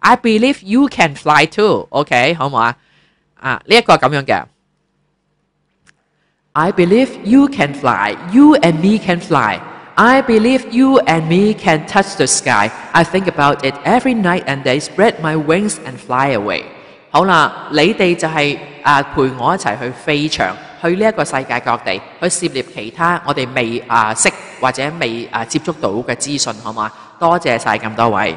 I believe you can fly too. OK，好唔好啊？啊，呢、一個咁樣嘅。I believe you can fly. You and me can fly. I believe you and me can touch the sky. I think about it every night and day. Spread my wings and fly away. 好啦，你哋就係、是、啊陪我一齊去飛翔，去呢一個世界各地，去涉獵其他我哋未啊識或者未啊接觸到嘅資訊，好嘛？多謝晒咁多位。